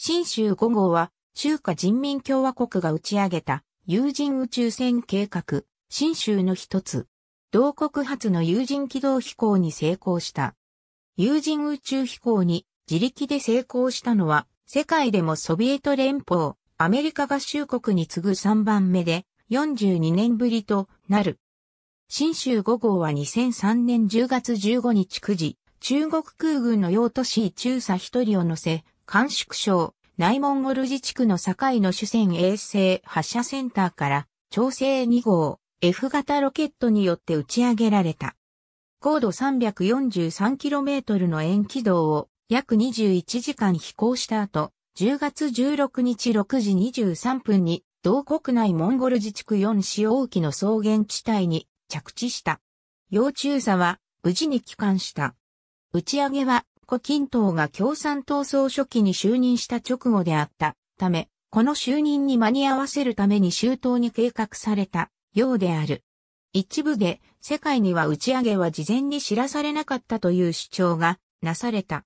新州5号は、中華人民共和国が打ち上げた有人宇宙船計画、新州の一つ。同国初の有人軌道飛行に成功した。有人宇宙飛行に自力で成功したのは、世界でもソビエト連邦、アメリカ合衆国に次ぐ3番目で、42年ぶりとなる。新州5号は2003年10月15日9時、中国空軍の用途市中佐1人を乗せ、甘粛省、内モンゴル自治区の境の主戦衛星発射センターから、調整2号、F 型ロケットによって打ち上げられた。高度 343km の円軌道を約21時間飛行した後、10月16日6時23分に、同国内モンゴル自治区4使用機の草原地帯に着地した。要虫座は無事に帰還した。打ち上げは古近東が共産党総書記に就任した直後であったため、この就任に間に合わせるために周到に計画されたようである。一部で世界には打ち上げは事前に知らされなかったという主張がなされた。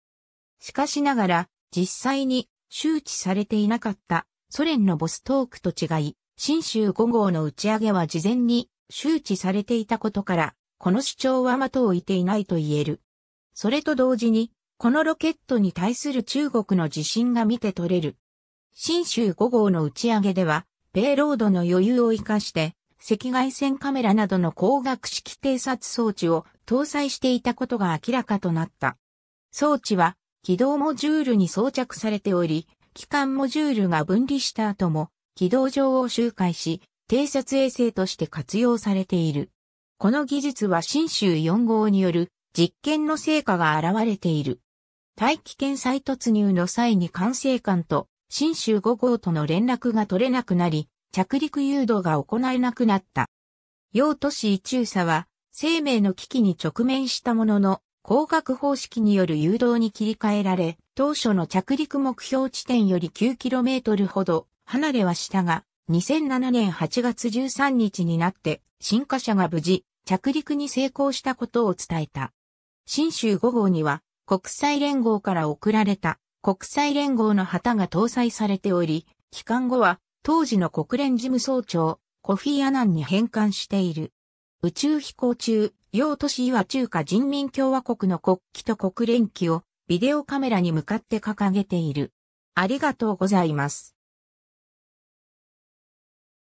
しかしながら実際に周知されていなかったソ連のボストークと違い、新州5号の打ち上げは事前に周知されていたことから、この主張は的を置いていないと言える。それと同時に、このロケットに対する中国の自信が見て取れる。新州5号の打ち上げでは、ペイロードの余裕を生かして、赤外線カメラなどの光学式偵察装置を搭載していたことが明らかとなった。装置は軌道モジュールに装着されており、機関モジュールが分離した後も軌道上を周回し、偵察衛星として活用されている。この技術は新州4号による実験の成果が現れている。大気圏再突入の際に管制官と新州5号との連絡が取れなくなり、着陸誘導が行えなくなった。用都市一チは生命の危機に直面したものの、光学方式による誘導に切り替えられ、当初の着陸目標地点より 9km ほど離れはしたが、2007年8月13日になって、新華社が無事着陸に成功したことを伝えた。新州5号には国際連合から送られた国際連合の旗が搭載されており、帰還後は当時の国連事務総長、コフィ・アナンに返還している。宇宙飛行中、用都市は中華人民共和国の国旗と国連旗をビデオカメラに向かって掲げている。ありがとうございます。